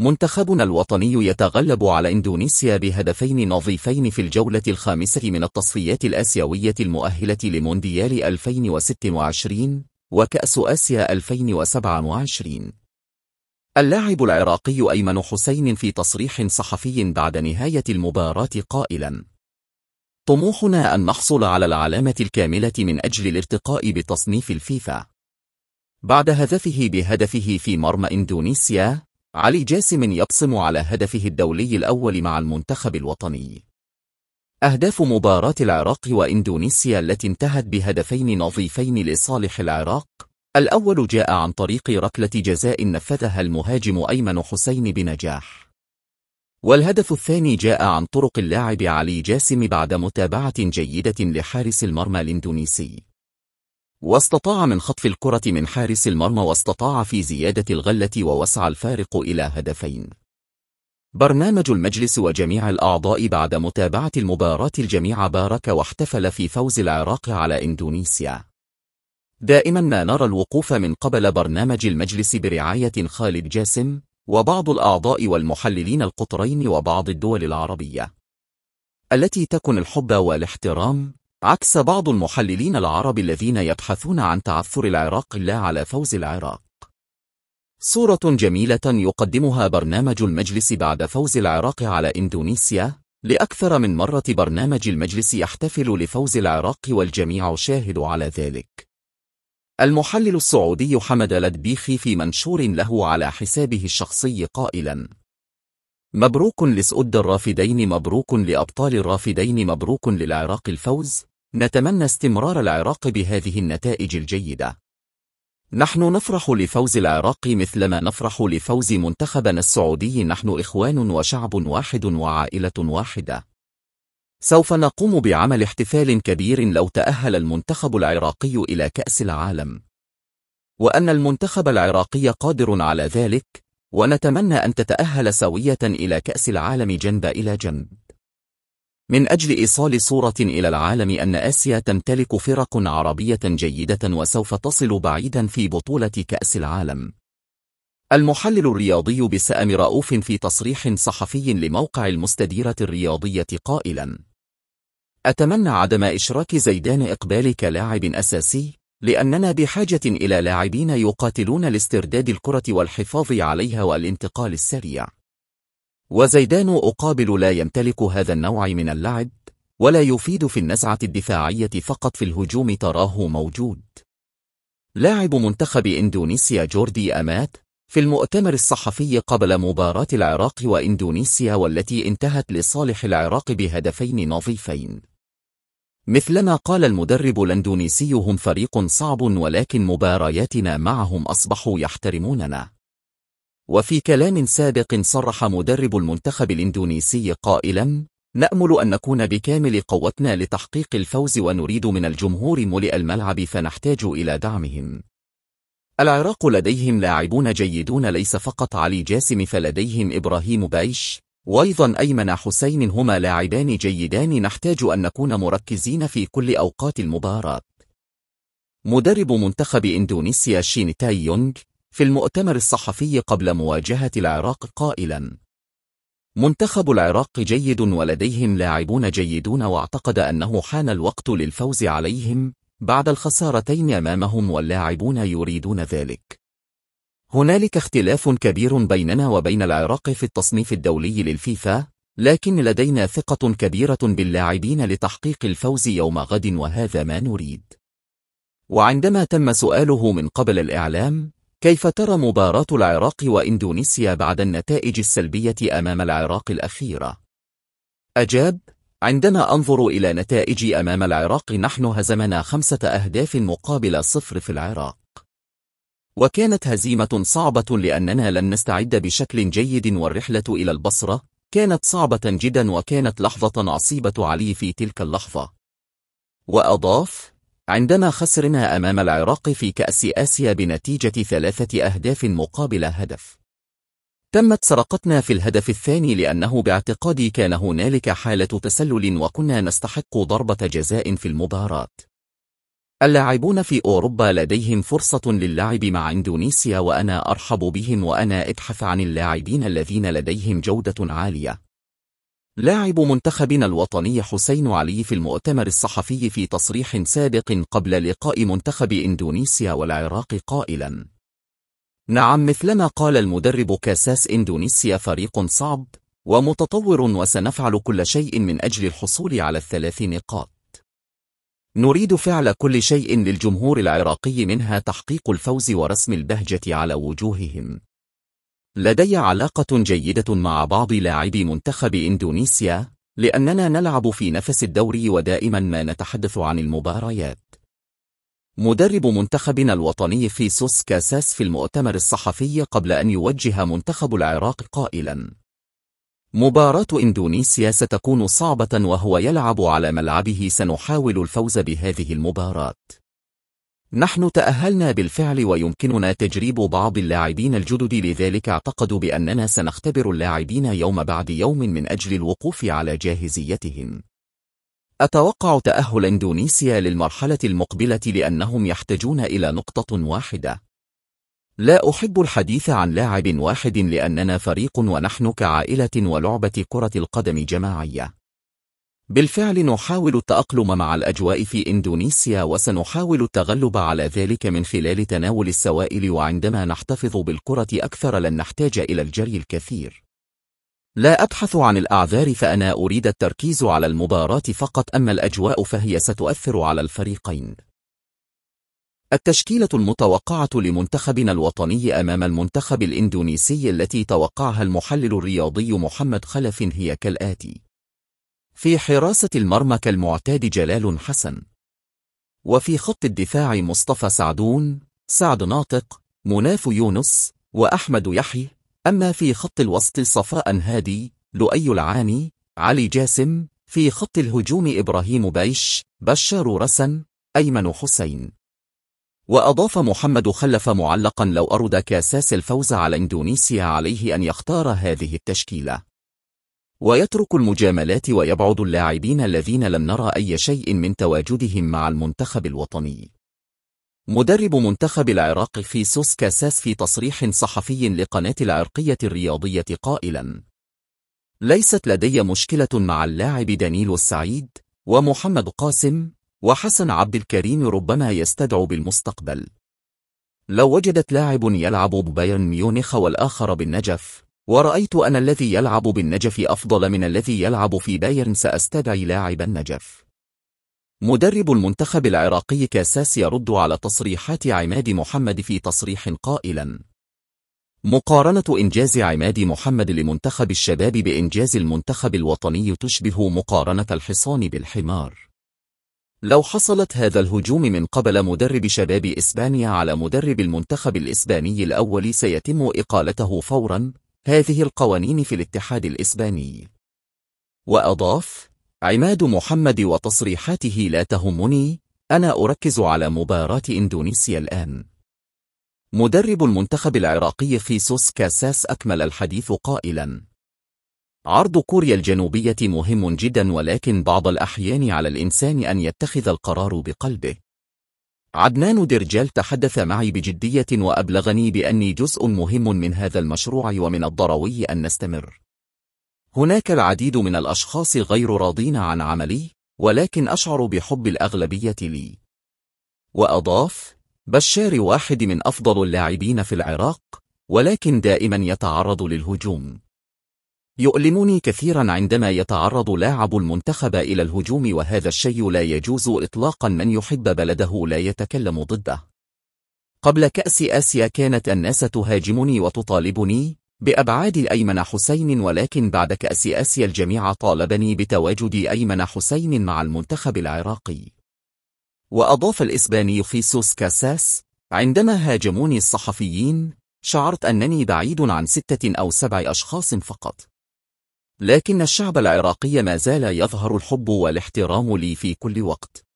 منتخبنا الوطني يتغلب على إندونيسيا بهدفين نظيفين في الجولة الخامسة من التصفيات الآسيوية المؤهلة لمونديال 2026 وكأس آسيا 2027 اللاعب العراقي أيمن حسين في تصريح صحفي بعد نهاية المباراة قائلا طموحنا أن نحصل على العلامة الكاملة من أجل الارتقاء بتصنيف الفيفا بعد هدفه بهدفه في مرمى إندونيسيا علي جاسم يبصم على هدفه الدولي الأول مع المنتخب الوطني أهداف مباراة العراق وإندونيسيا التي انتهت بهدفين نظيفين لصالح العراق الأول جاء عن طريق ركلة جزاء نفذها المهاجم أيمن حسين بنجاح والهدف الثاني جاء عن طرق اللاعب علي جاسم بعد متابعة جيدة لحارس المرمى الاندونيسي واستطاع من خطف الكرة من حارس المرمى واستطاع في زيادة الغلة ووسع الفارق إلى هدفين برنامج المجلس وجميع الأعضاء بعد متابعة المباراة الجميع بارك واحتفل في فوز العراق على إندونيسيا دائما ما نرى الوقوف من قبل برنامج المجلس برعاية خالد جاسم وبعض الأعضاء والمحللين القطرين وبعض الدول العربية التي تكن الحب والاحترام عكس بعض المحللين العرب الذين يبحثون عن تعثر العراق لا على فوز العراق صورة جميلة يقدمها برنامج المجلس بعد فوز العراق على إندونيسيا لأكثر من مرة برنامج المجلس يحتفل لفوز العراق والجميع شاهد على ذلك المحلل السعودي حمد لدبيخي في منشور له على حسابه الشخصي قائلا مبروك لسؤد الرافدين مبروك لأبطال الرافدين مبروك للعراق الفوز نتمنى استمرار العراق بهذه النتائج الجيدة نحن نفرح لفوز العراق مثلما نفرح لفوز منتخبنا السعودي نحن إخوان وشعب واحد وعائلة واحدة سوف نقوم بعمل احتفال كبير لو تأهل المنتخب العراقي إلى كأس العالم وأن المنتخب العراقي قادر على ذلك ونتمنى أن تتأهل سوية إلى كأس العالم جنب إلى جنب من أجل إيصال صورة إلى العالم أن آسيا تمتلك فرق عربية جيدة وسوف تصل بعيدا في بطولة كأس العالم المحلل الرياضي بسأم رؤوف في تصريح صحفي لموقع المستديرة الرياضية قائلا أتمنى عدم إشراك زيدان إقبال كلاعب أساسي لأننا بحاجة إلى لاعبين يقاتلون لاسترداد الكرة والحفاظ عليها والانتقال السريع وزيدان أقابل لا يمتلك هذا النوع من اللعب ولا يفيد في النزعة الدفاعية فقط في الهجوم تراه موجود لاعب منتخب إندونيسيا جوردي أمات في المؤتمر الصحفي قبل مباراة العراق وإندونيسيا والتي انتهت لصالح العراق بهدفين نظيفين مثلما قال المدرب الاندونيسي هم فريق صعب ولكن مبارياتنا معهم أصبحوا يحترموننا وفي كلام سابق صرح مدرب المنتخب الإندونيسي قائلا نأمل أن نكون بكامل قوتنا لتحقيق الفوز ونريد من الجمهور ملئ الملعب فنحتاج إلى دعمهم العراق لديهم لاعبون جيدون ليس فقط علي جاسم فلديهم إبراهيم بايش وأيضا أيمن حسين هما لاعبان جيدان نحتاج أن نكون مركزين في كل أوقات المباراة مدرب منتخب إندونيسيا شين تاي يونغ في المؤتمر الصحفي قبل مواجهة العراق قائلا منتخب العراق جيد ولديهم لاعبون جيدون واعتقد أنه حان الوقت للفوز عليهم بعد الخسارتين أمامهم واللاعبون يريدون ذلك هنالك اختلاف كبير بيننا وبين العراق في التصنيف الدولي للفيفا لكن لدينا ثقة كبيرة باللاعبين لتحقيق الفوز يوم غد وهذا ما نريد وعندما تم سؤاله من قبل الإعلام كيف ترى مباراة العراق وإندونيسيا بعد النتائج السلبية أمام العراق الأخيرة؟ أجاب عندما أنظر إلى نتائج أمام العراق نحن هزمنا خمسة أهداف مقابل صفر في العراق وكانت هزيمة صعبة لأننا لن نستعد بشكل جيد والرحلة إلى البصرة كانت صعبة جدا وكانت لحظة عصيبة علي في تلك اللحظة وأضاف عندما خسرنا أمام العراق في كأس آسيا بنتيجة ثلاثة أهداف مقابل هدف. تمت سرقتنا في الهدف الثاني لأنه باعتقادي كان هنالك حالة تسلل وكنا نستحق ضربة جزاء في المباراة. اللاعبون في أوروبا لديهم فرصة للعب مع إندونيسيا وأنا أرحب بهم وأنا أبحث عن اللاعبين الذين لديهم جودة عالية. لاعب منتخبنا الوطني حسين علي في المؤتمر الصحفي في تصريح سابق قبل لقاء منتخب إندونيسيا والعراق قائلا نعم مثلما قال المدرب كاساس إندونيسيا فريق صعب ومتطور وسنفعل كل شيء من أجل الحصول على الثلاث نقاط نريد فعل كل شيء للجمهور العراقي منها تحقيق الفوز ورسم البهجة على وجوههم لدي علاقة جيدة مع بعض لاعبي منتخب إندونيسيا لأننا نلعب في نفس الدوري ودائما ما نتحدث عن المباريات مدرب منتخبنا الوطني في سوس كاساس في المؤتمر الصحفي قبل أن يوجه منتخب العراق قائلا مباراة إندونيسيا ستكون صعبة وهو يلعب على ملعبه سنحاول الفوز بهذه المباراة نحن تأهلنا بالفعل ويمكننا تجريب بعض اللاعبين الجدد لذلك اعتقد بأننا سنختبر اللاعبين يوم بعد يوم من أجل الوقوف على جاهزيتهم. أتوقع تأهل إندونيسيا للمرحلة المقبلة لأنهم يحتاجون إلى نقطة واحدة. لا أحب الحديث عن لاعب واحد لأننا فريق ونحن كعائلة ولعبة كرة القدم جماعية. بالفعل نحاول التأقلم مع الأجواء في إندونيسيا وسنحاول التغلب على ذلك من خلال تناول السوائل وعندما نحتفظ بالكرة أكثر لن نحتاج إلى الجري الكثير. لا أبحث عن الأعذار فأنا أريد التركيز على المباراة فقط أما الأجواء فهي ستؤثر على الفريقين. التشكيلة المتوقعة لمنتخبنا الوطني أمام المنتخب الإندونيسي التي توقعها المحلل الرياضي محمد خلف هي كالآتي في حراسة المرمى كالمعتاد جلال حسن وفي خط الدفاع مصطفى سعدون سعد ناطق مناف يونس وأحمد يحيى أما في خط الوسط صفاء هادي لؤي العاني علي جاسم في خط الهجوم إبراهيم بيش بشار رسن أيمن حسين وأضاف محمد خلف معلقا لو أرد كاساس الفوز على إندونيسيا عليه أن يختار هذه التشكيلة ويترك المجاملات ويبعد اللاعبين الذين لم نرى أي شيء من تواجدهم مع المنتخب الوطني مدرب منتخب العراق في سوس كاساس في تصريح صحفي لقناة العرقية الرياضية قائلا ليست لدي مشكلة مع اللاعب دانيل السعيد ومحمد قاسم وحسن عبد الكريم ربما يستدعو بالمستقبل لو وجدت لاعب يلعب ببايرن ميونخ والآخر بالنجف ورأيت أن الذي يلعب بالنجف أفضل من الذي يلعب في بايرن سأستدعي لاعب النجف مدرب المنتخب العراقي كاساس يرد على تصريحات عماد محمد في تصريح قائلا مقارنة إنجاز عماد محمد لمنتخب الشباب بإنجاز المنتخب الوطني تشبه مقارنة الحصان بالحمار لو حصلت هذا الهجوم من قبل مدرب شباب إسبانيا على مدرب المنتخب الإسباني الأول سيتم إقالته فوراً هذه القوانين في الاتحاد الإسباني وأضاف عماد محمد وتصريحاته لا تهمني أنا أركز على مباراة إندونيسيا الآن مدرب المنتخب العراقي خيسوس كاساس أكمل الحديث قائلا عرض كوريا الجنوبية مهم جدا ولكن بعض الأحيان على الإنسان أن يتخذ القرار بقلبه عدنان درجال تحدث معي بجدية وأبلغني بأني جزء مهم من هذا المشروع ومن الضروري أن نستمر. هناك العديد من الأشخاص غير راضين عن عملي، ولكن أشعر بحب الأغلبية لي. وأضاف، بشار واحد من أفضل اللاعبين في العراق، ولكن دائما يتعرض للهجوم. يؤلمني كثيرا عندما يتعرض لاعب المنتخب إلى الهجوم وهذا الشيء لا يجوز إطلاقا من يحب بلده لا يتكلم ضده قبل كأس آسيا كانت الناس تهاجمني وتطالبني بأبعاد الأيمن حسين ولكن بعد كأس آسيا الجميع طالبني بتواجد أيمن حسين مع المنتخب العراقي وأضاف الإسباني خيسوس كاساس عندما هاجموني الصحفيين شعرت أنني بعيد عن ستة أو سبع أشخاص فقط لكن الشعب العراقي ما زال يظهر الحب والاحترام لي في كل وقت